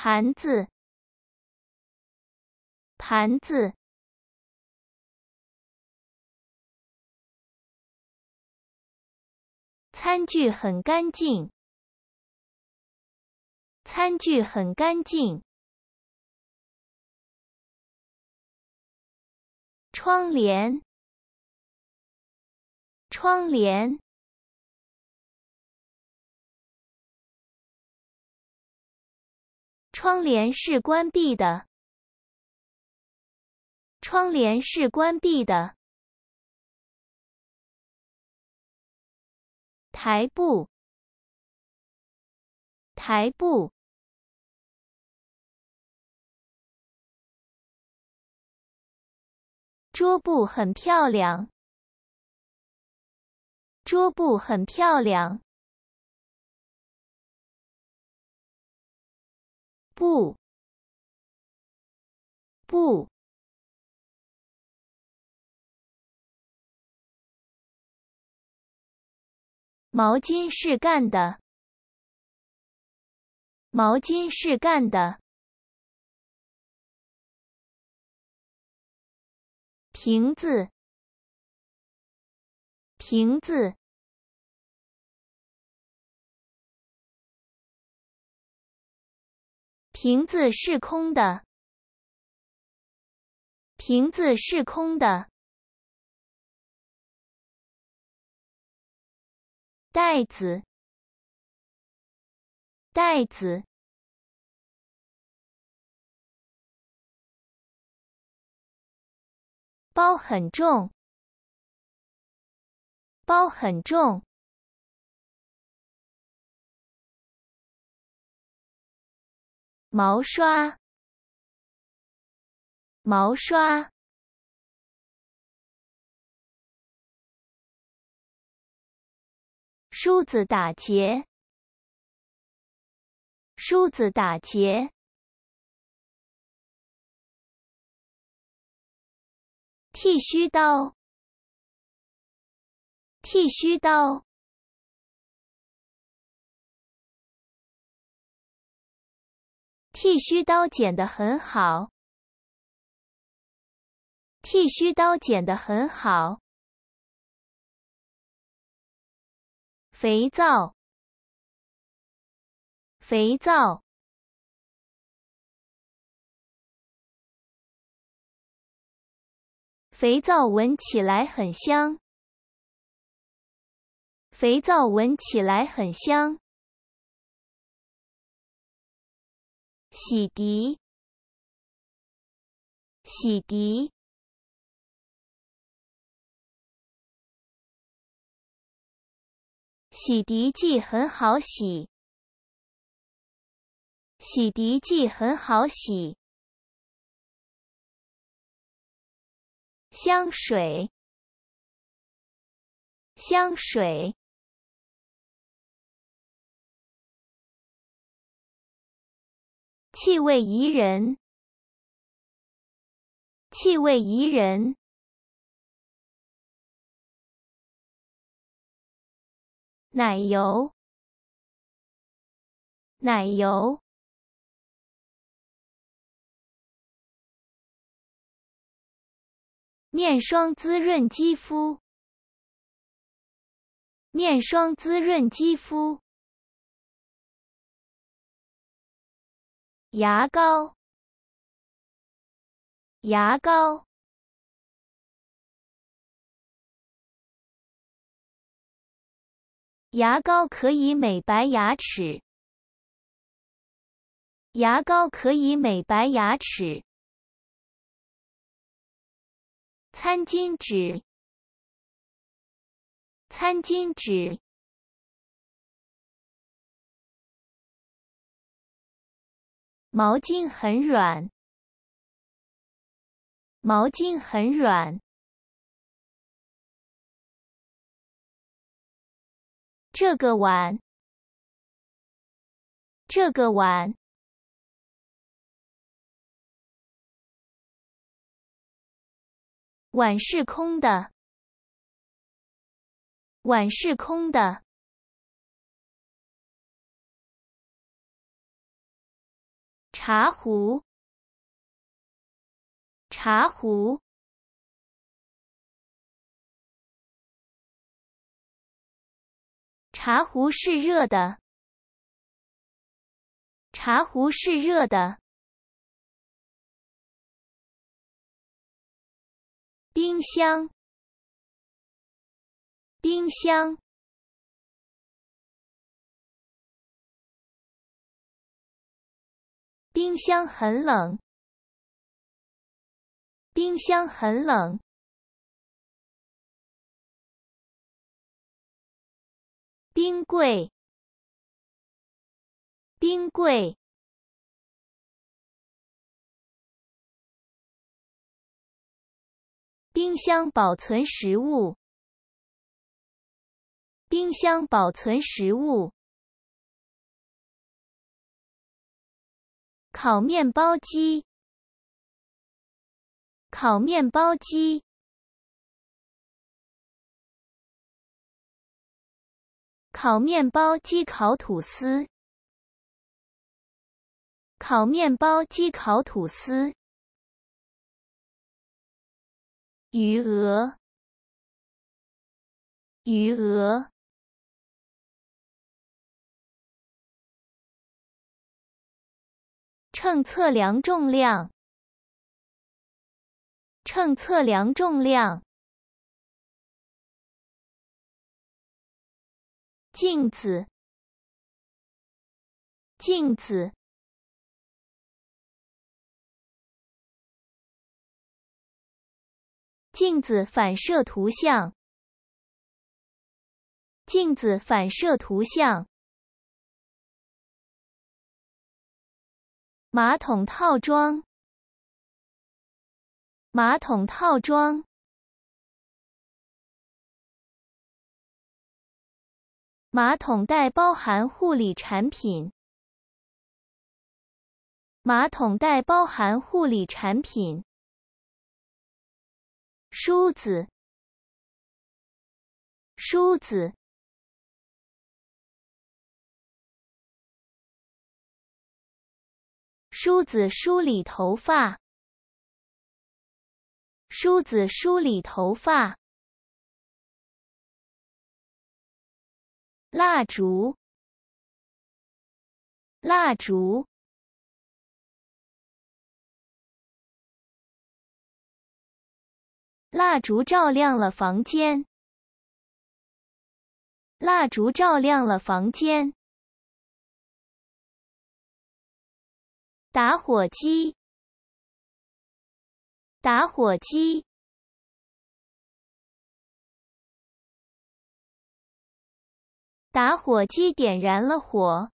盘子，盘子，餐具很干净，餐具很干净，窗帘，窗帘。窗帘是关闭的。窗帘是关闭的。台布，台布，桌布很漂亮。桌布很漂亮。不，不，毛巾是干的，毛巾是干的，瓶子，瓶子。瓶子是空的，瓶子是空的，袋子，袋子，包很重，包很重。毛刷，毛刷，梳子打结，梳子打结，剃须刀，剃须刀。剃须刀剪得很好。剃须刀剪得很好。肥皂，肥皂，肥皂闻起来很香。肥皂闻起来很香。洗涤，洗涤，洗涤剂很好洗，洗涤剂很好洗，香水，香水。气味宜人，气味宜人。奶油，奶油，面霜滋润肌肤，面霜滋润肌肤。牙膏，牙膏，牙膏可以美白牙齿。牙膏可以美白牙齿。餐巾纸，餐巾纸。毛巾很软。毛巾很软。这个碗，这个碗，碗是空的。碗是空的。茶壶，茶壶，茶壶是热的，茶壶是热的，冰箱，冰箱。冰箱很冷，冰箱很冷，冰柜，冰柜，冰箱保存食物，冰箱保存食物。烤面包机，烤面包机，烤面包机烤吐司，烤面包机烤吐司，余额，余额。秤测量重量，秤测量重量。镜子，镜子，镜子反射图像，镜子反射图像。马桶套装，马桶套装，马桶袋包含护理产品，马桶袋包含护理产品，梳子，梳子。梳子梳理头发，梳子梳理头发，蜡烛，蜡烛，蜡烛照亮了房间，蜡烛照亮了房间。打火机，打火机，打火机点燃了火，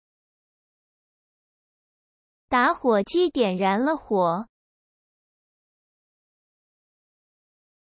打火机点燃了火。